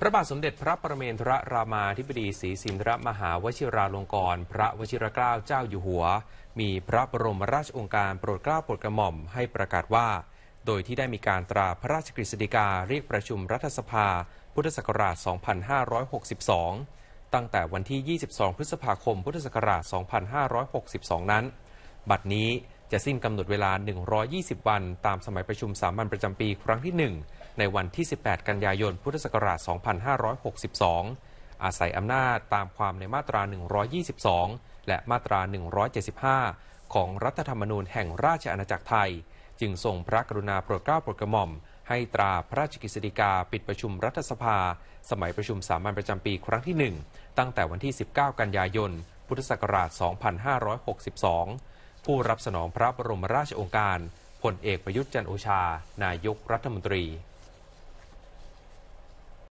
พระบาทสมเด็จพระประเมนทรรามาธิบดีศรีสินทรมหาวชิราลงกรณพระวชิรเกล้าเจ้าอยู่หัว มีพระบรมราชองค์การโปรดเกล้าโปรดกระหม่อมให้ประกาศว่า โดยที่ได้มีการตราพระราชกฤษฎีกาเรียกประชุมรัฐสภาพุทธศักราช 2562 ตั้งแต่วันที่ 22 พฤษภาคม พุทธศักราช 2562 นั้น บัดนี้จะสิ้นกำหนดเวลา 120 วันตามสมัยประชุมสามัญประจำปี ครั้งที่ 1ในวันที่ 18 กันยายน พุทธศักราช 2562 อาศัยอำนาจตามความในมาตรา 122 และมาตรา 175 ของรัฐธรรมนูญแห่งราชอาณาจักรไทย จึงส่งพระกรุณาโปรดเกล้าโปรดกระหม่อม ให้ตราพระราชกิจสีกา ปิดประชุมรัฐสภา สมัยประชุมสามัญประจำปีครั้งที่ 1 ตั้งแต่วันที่ 19 กันยายน พุทธศักราช 2562 ผู้รับสนองพระบรมราชโองการพลเอกประยุทธ์จันโอชา นายกรัฐมนตรี